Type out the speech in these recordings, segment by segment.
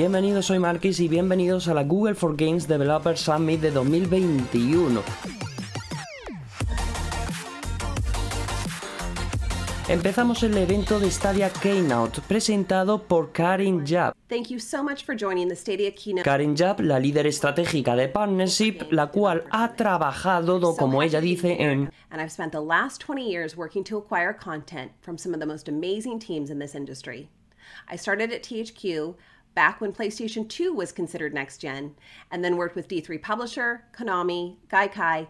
Bienvenidos, soy Marquis y bienvenidos a la Google for Games Developer Summit de 2021. Empezamos el evento de Stadia Keynote presentado por Karin Jab. Thank you so much for joining the Stadia Keynote. Karin Jab, la líder estratégica de Partnership, la cual ha trabajado, como ella dice, en And I've spent the last 20 years working to acquire content from some of the most amazing teams in this industry. I started at THQ back PlayStation 2 D3 Publisher, Konami, Gaikai,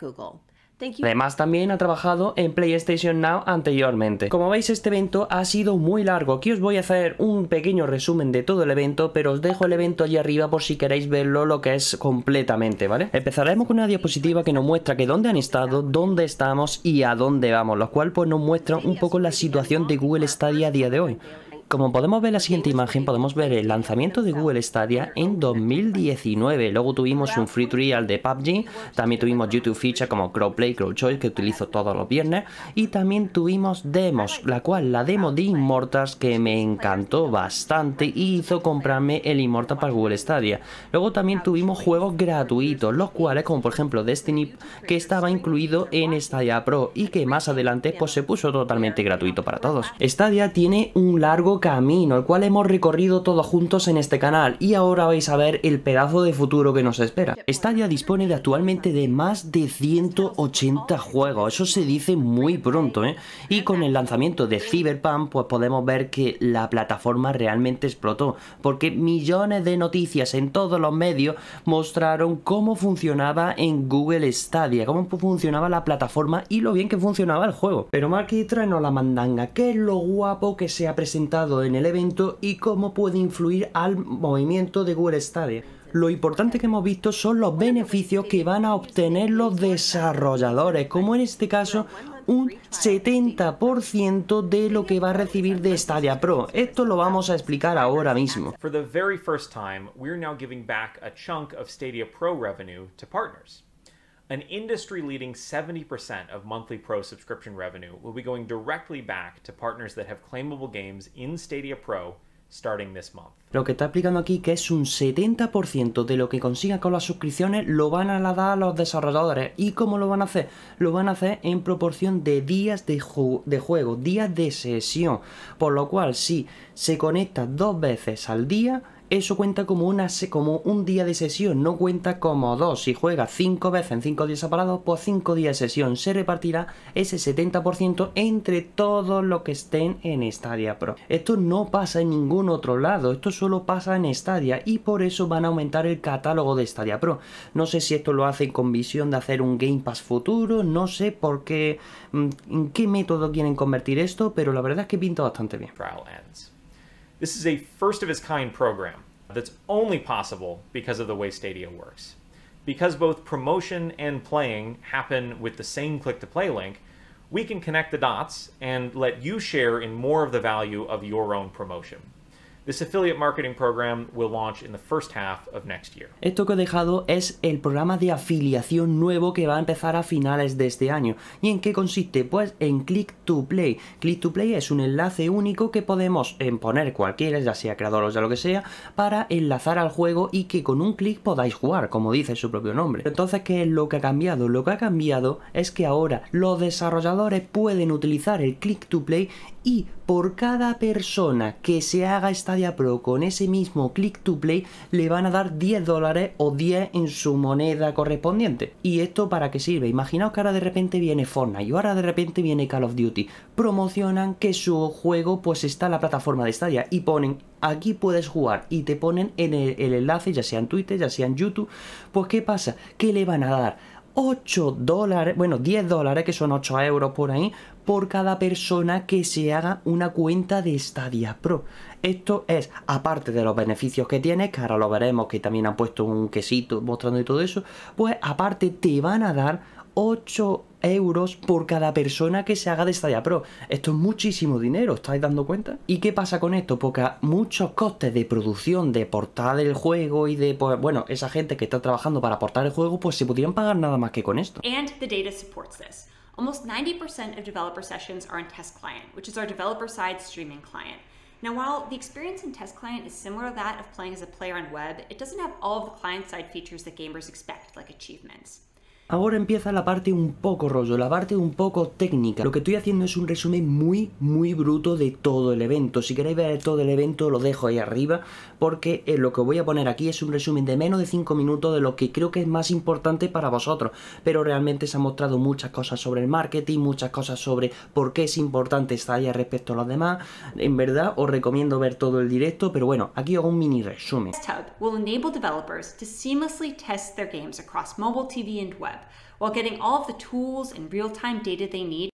Google. Además también ha trabajado en PlayStation Now anteriormente. Como veis este evento ha sido muy largo, aquí os voy a hacer un pequeño resumen de todo el evento, pero os dejo el evento allí arriba por si queréis verlo lo que es completamente, ¿vale? Empezaremos con una diapositiva que nos muestra que dónde han estado, dónde estamos y a dónde vamos, lo cual pues nos muestra un poco la situación de Google Stadia a día de hoy. Como podemos ver en la siguiente imagen, podemos ver el lanzamiento de Google Stadia en 2019. Luego tuvimos un free trial de PUBG, también tuvimos YouTube Feature como Crowplay, Crowchoice, que utilizo todos los viernes, y también tuvimos demos, la cual la demo de Immortals que me encantó bastante y hizo comprarme el Immortal para Google Stadia. Luego también tuvimos juegos gratuitos, los cuales, como por ejemplo Destiny, que estaba incluido en Stadia Pro y que más adelante pues se puso totalmente gratuito para todos. Stadia tiene un largo camino, el cual hemos recorrido todos juntos en este canal, y ahora vais a ver el pedazo de futuro que nos espera. Stadia dispone de actualmente de más de 180 juegos, eso se dice muy pronto, ¿eh? Y con el lanzamiento de Cyberpunk, pues podemos ver que la plataforma realmente explotó, porque millones de noticias en todos los medios mostraron cómo funcionaba en Google Stadia, cómo funcionaba la plataforma y lo bien que funcionaba el juego. Pero que traernos la mandanga, que es lo guapo que se ha presentado en el evento y cómo puede influir al movimiento de Google Stadia. Lo importante que hemos visto son los beneficios que van a obtener los desarrolladores, como en este caso un 70% de lo que va a recibir de Stadia Pro. Esto lo vamos a explicar ahora mismo. For the very first time, we're now giving back a chunk of Stadia Pro revenue to partners an industry leading 70% of monthly pro subscription revenue will be going directly back to partners that have claimable games in Stadia Pro starting this month. Lo que está explicando aquí que es un 70% de lo que consigan con las suscripciones lo van a dar a los desarrolladores. ¿Y cómo lo van a hacer? Lo van a hacer en proporción de días de, de juego, días de sesión. Por lo cual, si se conecta dos veces al día, eso cuenta como, como un día de sesión, no cuenta como dos. Si juega cinco veces en cinco días separados, pues cinco días de sesión. Se repartirá ese 70% entre todos los que estén en Stadia Pro. Esto no pasa en ningún otro lado, esto solo pasa en Stadia y por eso van a aumentar el catálogo de Stadia Pro. No sé si esto lo hacen con visión de hacer un Game Pass futuro, no sé por qué, mm, en qué método quieren convertir esto, pero la verdad es que pinta bastante bien. This is a first of its kind program that's only possible because of the way Stadia works. Because both promotion and playing happen with the same click to play link, we can connect the dots and let you share in more of the value of your own promotion. This marketing program Esto que he dejado es el programa de afiliación nuevo que va a empezar a finales de este año. ¿Y en qué consiste? Pues en Click to Play. Click to Play es un enlace único que podemos eh, poner cualquiera, ya sea creador o ya lo que sea, para enlazar al juego y que con un clic podáis jugar, como dice su propio nombre. Entonces, ¿qué es lo que ha cambiado? Lo que ha cambiado es que ahora los desarrolladores pueden utilizar el Click to Play y por cada persona que se haga esta pero con ese mismo click to play le van a dar 10 dólares o 10 en su moneda correspondiente. ¿Y esto para qué sirve? Imaginaos que ahora de repente viene Fortnite y ahora de repente viene Call of Duty. Promocionan que su juego pues está en la plataforma de Stadia y ponen aquí puedes jugar y te ponen en el, el enlace ya sea en Twitter, ya sea en YouTube. Pues ¿qué pasa? Que le van a dar 8 dólares, bueno, 10 dólares, que son 8 euros por ahí, por cada persona que se haga una cuenta de Stadia Pro. Esto es, aparte de los beneficios que tienes, que ahora lo veremos, que también han puesto un quesito mostrando y todo eso, pues aparte te van a dar 8 euros por cada persona que se haga de Stadia Pro. Esto es muchísimo dinero, ¿estáis dando cuenta? ¿Y qué pasa con esto? Porque muchos costes de producción, de portar el juego y de, pues, bueno, esa gente que está trabajando para portar el juego, pues se podrían pagar nada más que con esto. almost 90% of developer sessions are in Test Client, which is our developer side streaming client. Now, while the experience in Test Client is similar to that of playing as a player on web, it doesn't have all of the client side features that gamers expect, like achievements. Ahora empieza la parte un poco rollo, la parte un poco técnica. Lo que estoy haciendo es un resumen muy, muy bruto de todo el evento. Si queréis ver todo el evento lo dejo ahí arriba porque eh, lo que voy a poner aquí es un resumen de menos de 5 minutos de lo que creo que es más importante para vosotros. Pero realmente se han mostrado muchas cosas sobre el marketing, muchas cosas sobre por qué es importante esta área respecto a los demás. En verdad os recomiendo ver todo el directo, pero bueno, aquí hago un mini resumen. and web. web while getting all of the tools and real time data they need.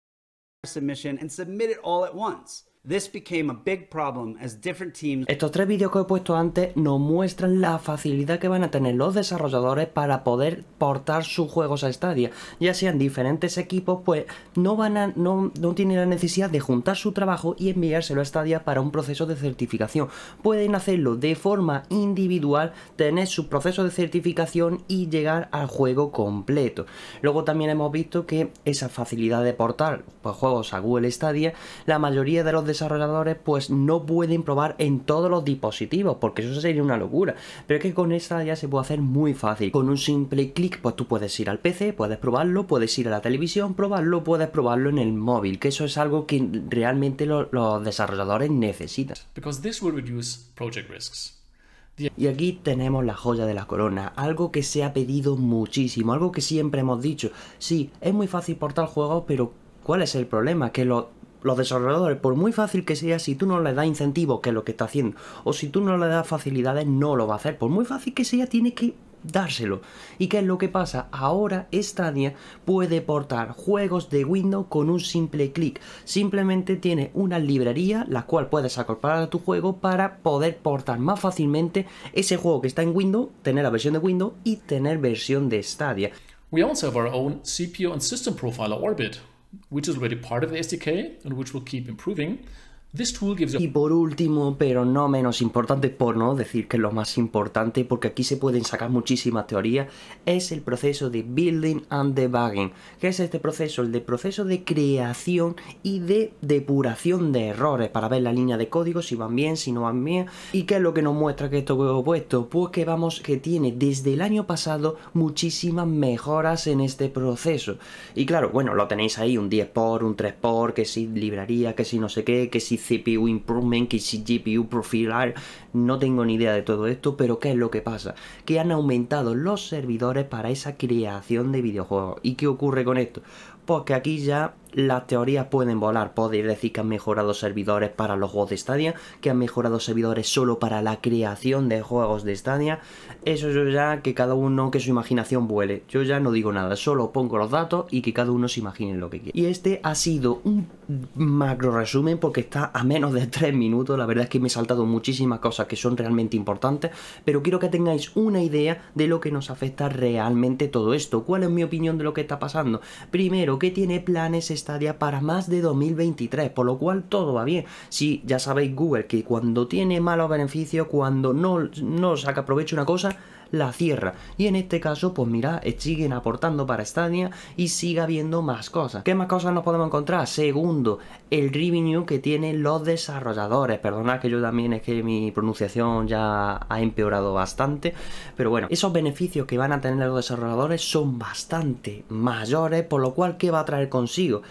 Submission and submit it all at once. Estos tres vídeos que he puesto antes nos muestran la facilidad que van a tener los desarrolladores para poder portar sus juegos a Stadia. Ya sean diferentes equipos, pues no, van a, no, no tienen la necesidad de juntar su trabajo y enviárselo a Stadia para un proceso de certificación. Pueden hacerlo de forma individual, tener su proceso de certificación y llegar al juego completo. Luego también hemos visto que esa facilidad de portar pues, juegos a Google Stadia, la mayoría de los desarrolladores desarrolladores pues no pueden probar en todos los dispositivos, porque eso sería una locura. Pero es que con esta ya se puede hacer muy fácil. Con un simple clic, pues tú puedes ir al PC, puedes probarlo, puedes ir a la televisión, probarlo, puedes probarlo en el móvil, que eso es algo que realmente los desarrolladores necesitan. Y aquí tenemos la joya de la corona, algo que se ha pedido muchísimo, algo que siempre hemos dicho. Sí, es muy fácil portar juegos, pero ¿cuál es el problema? Que los los desarrolladores, por muy fácil que sea, si tú no le das incentivo, que es lo que está haciendo, o si tú no le das facilidades, no lo va a hacer. Por muy fácil que sea, tiene que dárselo. ¿Y qué es lo que pasa? Ahora Stadia puede portar juegos de Windows con un simple clic. Simplemente tiene una librería la cual puedes incorporar a tu juego para poder portar más fácilmente ese juego que está en Windows, tener la versión de Windows y tener versión de Stadia. We also have our own CPU and system profiler Orbit. which is already part of the SDK and which will keep improving. y por último, pero no menos importante, por no decir que es lo más importante, porque aquí se pueden sacar muchísimas teorías, es el proceso de building and debugging. ¿Qué es este proceso? El de proceso de creación y de depuración de errores para ver la línea de código, si van bien, si no van bien. ¿Y qué es lo que nos muestra que esto he puesto? Pues que vamos, que tiene desde el año pasado muchísimas mejoras en este proceso. Y claro, bueno, lo tenéis ahí, un 10 por, un 3 por, que si librería, que si no sé qué, que si CPU Improvement, que si GPU Profilar, no tengo ni idea de todo esto, pero ¿qué es lo que pasa? Que han aumentado los servidores para esa creación de videojuegos. ¿Y qué ocurre con esto? Pues que aquí ya las teorías pueden volar. Podéis decir que han mejorado servidores para los juegos de Stadia, que han mejorado servidores solo para la creación de juegos de Stadia. Eso yo ya, que cada uno, que su imaginación vuele. Yo ya no digo nada, solo pongo los datos y que cada uno se imagine lo que quiera. Y este ha sido un macro resumen porque está a menos de 3 minutos. La verdad es que me he saltado muchísimas cosas que son realmente importantes, pero quiero que tengáis una idea de lo que nos afecta realmente todo esto. ¿Cuál es mi opinión de lo que está pasando? Primero, ¿qué tiene planes estadia para más de 2023, por lo cual todo va bien. Si ya sabéis Google que cuando tiene malos beneficios, cuando no, no saca provecho una cosa, la cierra. Y en este caso, pues mira, siguen aportando para Stadia y sigue habiendo más cosas. ¿Qué más cosas nos podemos encontrar? Segundo, el revenue que tienen los desarrolladores. Perdonad que yo también es que mi pronunciación ya ha empeorado bastante, pero bueno, esos beneficios que van a tener los desarrolladores son bastante mayores, por lo cual, ¿qué va a traer consigo?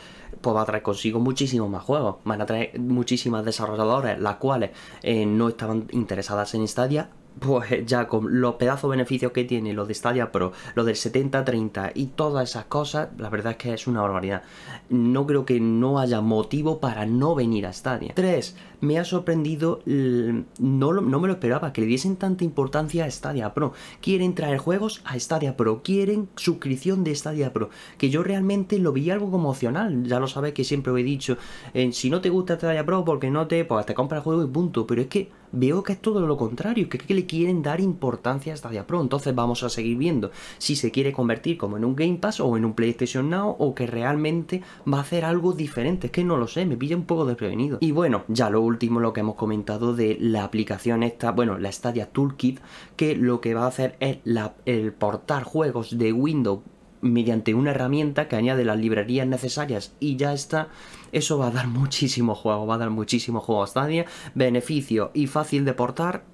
pues va a traer consigo muchísimos más juegos. Van a traer muchísimas desarrolladores, las cuales eh, no estaban interesadas en Stadia, pues eh, ya con los pedazos beneficios que tiene, los de Stadia Pro, los del 70-30 y todas esas cosas, la verdad es que es una barbaridad. No creo que no haya motivo para no venir a Stadia. 3. Me ha sorprendido, no, no me lo esperaba, que le diesen tanta importancia a Stadia Pro. Quieren traer juegos a Stadia Pro, quieren suscripción de Stadia Pro, que yo realmente lo vi algo como Ya lo sabéis que siempre he dicho, eh, si no te gusta Stadia Pro porque no te, pues te compras el juego y punto. Pero es que veo que es todo lo contrario, que, que le quieren dar importancia a Stadia Pro. Entonces vamos a seguir viendo si se quiere convertir como en un Game Pass o en un PlayStation Now o que realmente va a hacer algo diferente. Es que no lo sé, me pilla un poco desprevenido. Y bueno, ya lo último, lo que hemos comentado de la aplicación esta, bueno, la Stadia Toolkit, que lo que va a hacer es el portar juegos de Windows mediante una herramienta que añade las librerías necesarias y ya está. Eso va a dar muchísimo juego, va a dar muchísimo juego a Stadia, beneficio y fácil de portar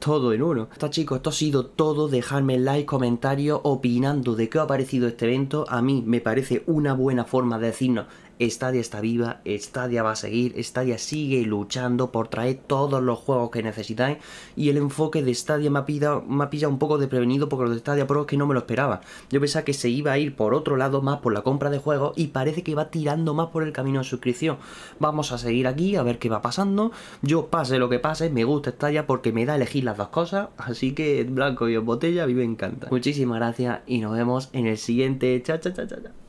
todo en uno. Está chicos, esto ha sido todo. Dejadme like, comentario, opinando de qué ha parecido este evento. A mí me parece una buena forma de decirnos Estadia está viva, Stadia va a seguir, Stadia sigue luchando por traer todos los juegos que necesitáis y el enfoque de Stadia me ha, pillado, un poco desprevenido porque lo de Stadia Pro es que no me lo esperaba. Yo pensaba que se iba a ir por otro lado más por la compra de juegos y parece que va tirando más por el camino de suscripción. Vamos a seguir aquí a ver qué va pasando. Yo pase lo que pase, me gusta Stadia porque me da a elegir las dos cosas, así que blanco y en botella a mí me encanta. Muchísimas gracias y nos vemos en el siguiente. Chao, cha, chao, chao.